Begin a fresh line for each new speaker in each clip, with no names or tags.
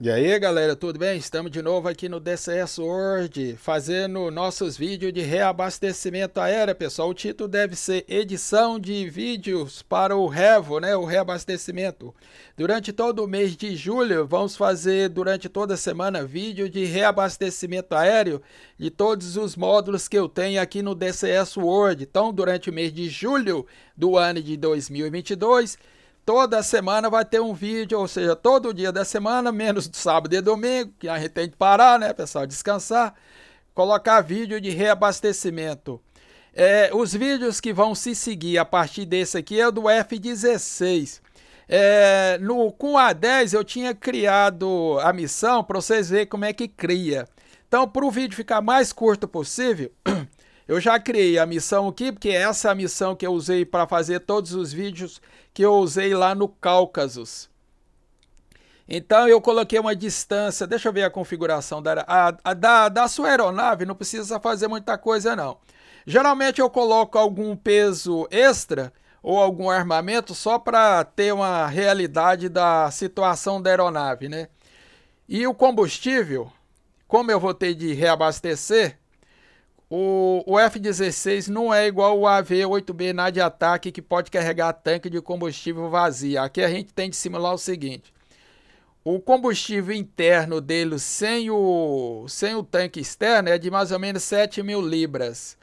E aí galera, tudo bem? Estamos de novo aqui no DCS World fazendo nossos vídeos de reabastecimento aéreo, pessoal. O título deve ser edição de vídeos para o REVO, né? O reabastecimento. Durante todo o mês de julho, vamos fazer durante toda a semana vídeo de reabastecimento aéreo de todos os módulos que eu tenho aqui no DCS World. Então, durante o mês de julho do ano de 2022, toda semana vai ter um vídeo, ou seja, todo dia da semana, menos sábado e domingo, que a gente tem que parar, né, pessoal, descansar, colocar vídeo de reabastecimento. É, os vídeos que vão se seguir a partir desse aqui é o do F16. É, no, com A10 eu tinha criado a missão para vocês verem como é que cria. Então, para o vídeo ficar mais curto possível, Eu já criei a missão aqui, porque essa é a missão que eu usei para fazer todos os vídeos que eu usei lá no Cáucasus. Então eu coloquei uma distância, deixa eu ver a configuração da, a, a, da, da sua aeronave, não precisa fazer muita coisa não. Geralmente eu coloco algum peso extra ou algum armamento só para ter uma realidade da situação da aeronave, né? E o combustível, como eu vou ter de reabastecer, o, o F-16 não é igual o AV-8B na de ataque que pode carregar tanque de combustível vazio. Aqui a gente tem de simular o seguinte. O combustível interno dele sem o, sem o tanque externo é de mais ou menos 7 mil libras.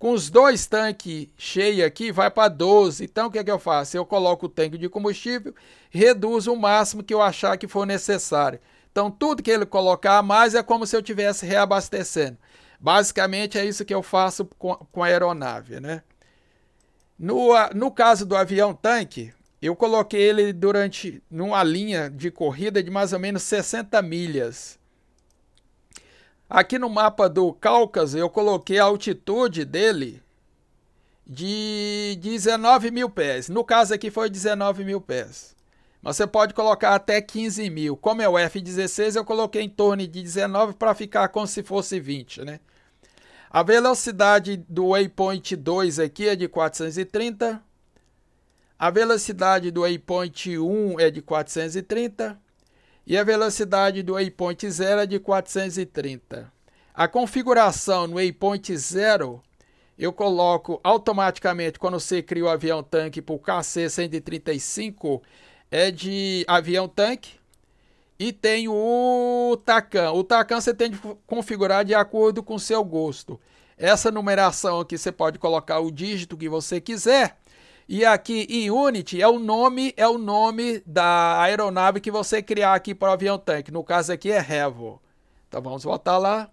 Com os dois tanques cheios aqui, vai para 12. Então, o que, é que eu faço? Eu coloco o tanque de combustível, reduzo o máximo que eu achar que for necessário. Então, tudo que ele colocar a mais é como se eu estivesse reabastecendo. Basicamente é isso que eu faço com, com a aeronave, né? No, no caso do avião tanque, eu coloquei ele durante numa linha de corrida de mais ou menos 60 milhas. Aqui no mapa do Cáucaso, eu coloquei a altitude dele de 19 mil pés. No caso aqui foi 19 mil pés. Mas você pode colocar até 15 mil. Como é o F-16, eu coloquei em torno de 19 para ficar como se fosse 20, né? A velocidade do waypoint 2 aqui é de 430. A velocidade do waypoint 1 é de 430. E a velocidade do waypoint 0 é de 430. A configuração no waypoint 0 eu coloco automaticamente quando você cria o avião tanque para o KC-135 é de avião tanque e tem o Tacan. O Tacan você tem de configurar de acordo com o seu gosto. Essa numeração aqui você pode colocar o dígito que você quiser. E aqui em Unity é o nome, é o nome da aeronave que você criar aqui para o avião tanque. No caso aqui é Revo. Então vamos voltar lá.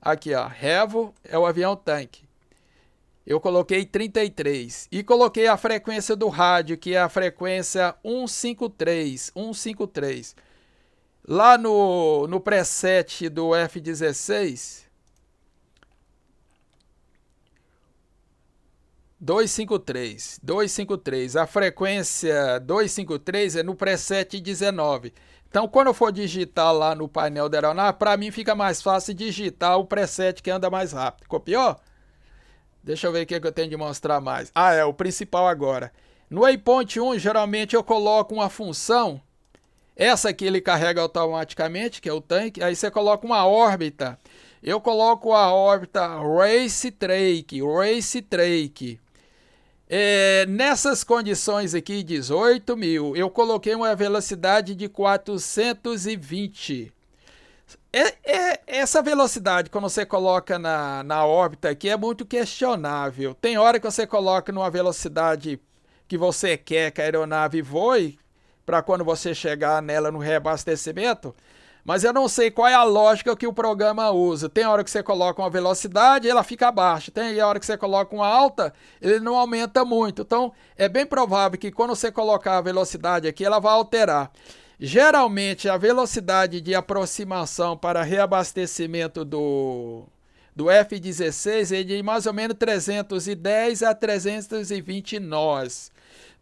Aqui, ó, Revo é o avião tanque. Eu coloquei 33 e coloquei a frequência do rádio, que é a frequência 153, 153. Lá no, no preset do F16, 253, 253. A frequência 253 é no preset 19. Então, quando eu for digitar lá no painel da aeronave, para mim fica mais fácil digitar o preset que anda mais rápido. Copiou? Deixa eu ver o que, é que eu tenho de mostrar mais. Ah, é o principal agora. No waypoint 1, geralmente eu coloco uma função essa aqui ele carrega automaticamente, que é o tanque. Aí você coloca uma órbita. Eu coloco a órbita Race Trake, Race Trake. É, nessas condições aqui, 18 mil, eu coloquei uma velocidade de 420. É, é, essa velocidade, quando você coloca na, na órbita aqui, é muito questionável. Tem hora que você coloca numa velocidade que você quer que a aeronave voe, para quando você chegar nela no reabastecimento. Mas eu não sei qual é a lógica que o programa usa. Tem hora que você coloca uma velocidade, ela fica baixa. Tem hora que você coloca uma alta, ele não aumenta muito. Então, é bem provável que quando você colocar a velocidade aqui, ela vai alterar. Geralmente, a velocidade de aproximação para reabastecimento do, do F-16 é de mais ou menos 310 a 320 nós.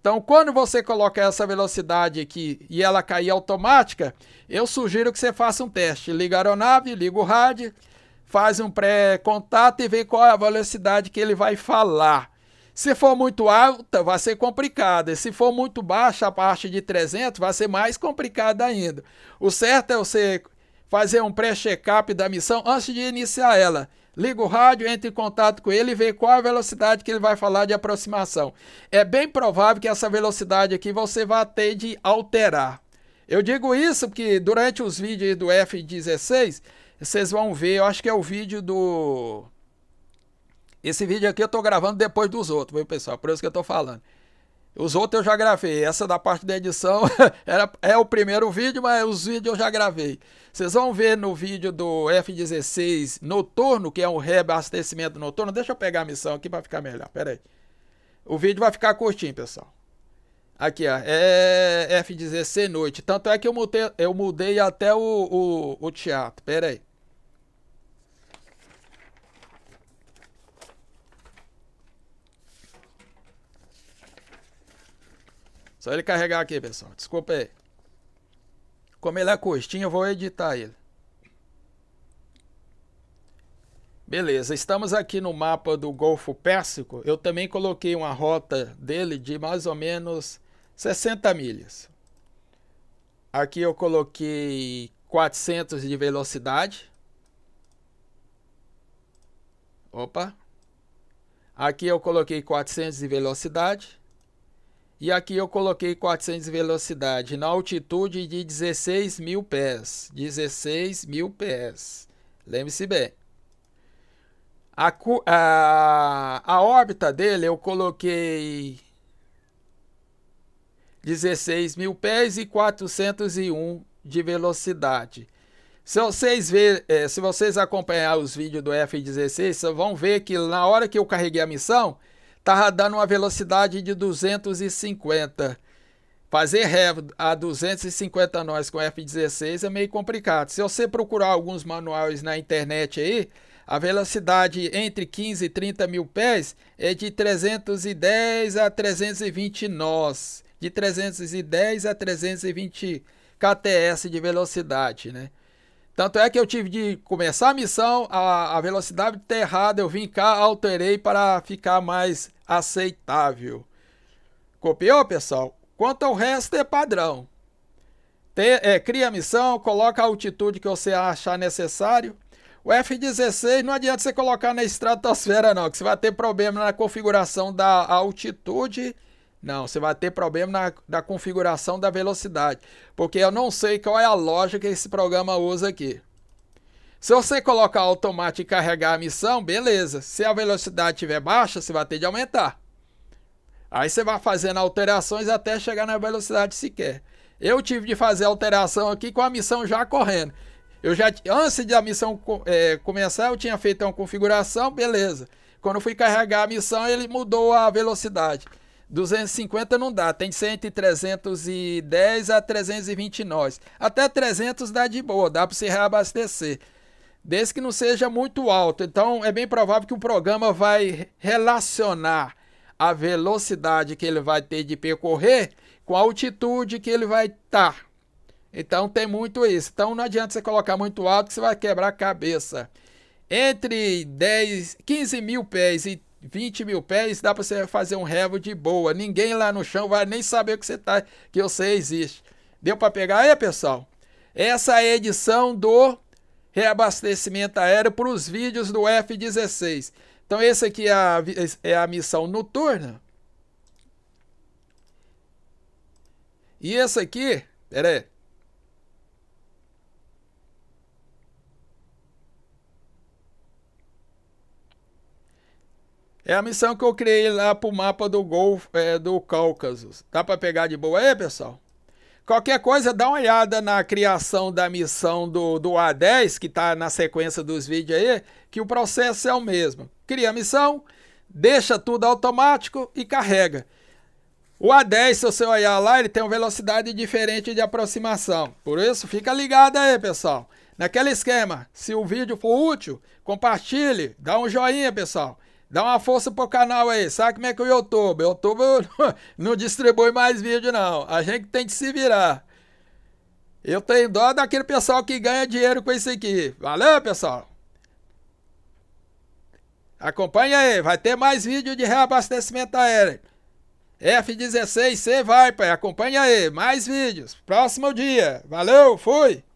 Então, quando você coloca essa velocidade aqui e ela cair automática, eu sugiro que você faça um teste. Liga a aeronave, liga o rádio, faz um pré-contato e vê qual é a velocidade que ele vai falar. Se for muito alta, vai ser complicada. Se for muito baixa, a parte de 300, vai ser mais complicada ainda. O certo é você fazer um pré-check-up da missão antes de iniciar ela. Liga o rádio, entre em contato com ele e vê qual a velocidade que ele vai falar de aproximação. É bem provável que essa velocidade aqui você vá ter de alterar. Eu digo isso porque durante os vídeos do F16, vocês vão ver, eu acho que é o vídeo do... Esse vídeo aqui eu estou gravando depois dos outros, viu pessoal? Por isso que eu estou falando. Os outros eu já gravei. Essa da parte da edição era, é o primeiro vídeo, mas os vídeos eu já gravei. Vocês vão ver no vídeo do F-16 noturno, que é um reabastecimento noturno. Deixa eu pegar a missão aqui para ficar melhor. Pera aí. O vídeo vai ficar curtinho, pessoal. Aqui, ó. É F-16 noite. Tanto é que eu mudei, eu mudei até o, o, o teatro. Pera aí. Só ele carregar aqui, pessoal. Desculpa aí. Como ele é curtinho, eu vou editar ele. Beleza, estamos aqui no mapa do Golfo Pérsico. Eu também coloquei uma rota dele de mais ou menos 60 milhas. Aqui eu coloquei 400 de velocidade. Opa. Aqui eu coloquei 400 de velocidade. E aqui eu coloquei 400 de velocidade na altitude de 16 mil pés. 16 mil pés. Lembre-se bem. A, a, a órbita dele eu coloquei 16 mil pés e 401 de velocidade. Se vocês, ver, é, se vocês acompanhar os vídeos do F-16, vocês vão ver que na hora que eu carreguei a missão, estava dando uma velocidade de 250. Fazer ré a 250 nós com F16 é meio complicado. Se você procurar alguns manuais na internet aí, a velocidade entre 15 e 30 mil pés é de 310 a 320 nós. De 310 a 320 kts de velocidade, né? Tanto é que eu tive de começar a missão, a, a velocidade está errada, eu vim cá, alterei para ficar mais aceitável. Copiou, pessoal? Quanto ao resto, é padrão. Tem, é, cria a missão, coloca a altitude que você achar necessário. O F-16 não adianta você colocar na estratosfera não, que você vai ter problema na configuração da altitude não, você vai ter problema na, na configuração da velocidade, porque eu não sei qual é a lógica que esse programa usa aqui. Se você colocar automático e carregar a missão, beleza. Se a velocidade estiver baixa, você vai ter de aumentar. Aí você vai fazendo alterações até chegar na velocidade que se quer. Eu tive de fazer alteração aqui com a missão já correndo. Eu já antes da missão é, começar, eu tinha feito uma configuração, beleza. Quando fui carregar a missão, ele mudou a velocidade. 250 não dá, tem que entre 310 a 320 nós. Até 300 dá de boa, dá para se reabastecer. Desde que não seja muito alto. Então é bem provável que o programa vai relacionar a velocidade que ele vai ter de percorrer com a altitude que ele vai estar. Tá. Então tem muito isso. Então não adianta você colocar muito alto que você vai quebrar a cabeça. Entre 10, 15 mil pés e 20 mil pés, dá para você fazer um revo de boa. Ninguém lá no chão vai nem saber que você tá, que você existe. Deu para pegar aí, é, pessoal? Essa é a edição do reabastecimento aéreo para os vídeos do F-16. Então, esse aqui é a, é a missão noturna. E essa aqui, peraí. É a missão que eu criei lá pro mapa do Golfo é, do Cáucaso. Dá para pegar de boa aí, é, pessoal? Qualquer coisa, dá uma olhada na criação da missão do, do A10, que está na sequência dos vídeos aí, que o processo é o mesmo. Cria a missão, deixa tudo automático e carrega. O A10, se você olhar lá, ele tem uma velocidade diferente de aproximação. Por isso, fica ligado aí, pessoal. Naquele esquema, se o vídeo for útil, compartilhe, dá um joinha, pessoal. Dá uma força pro canal aí. Sabe como é que o YouTube? O YouTube não distribui mais vídeo, não. A gente tem que se virar. Eu tenho dó daquele pessoal que ganha dinheiro com isso aqui. Valeu, pessoal! Acompanha aí, vai ter mais vídeo de reabastecimento aéreo. F-16C vai, pai. Acompanha aí, mais vídeos. Próximo dia. Valeu, fui!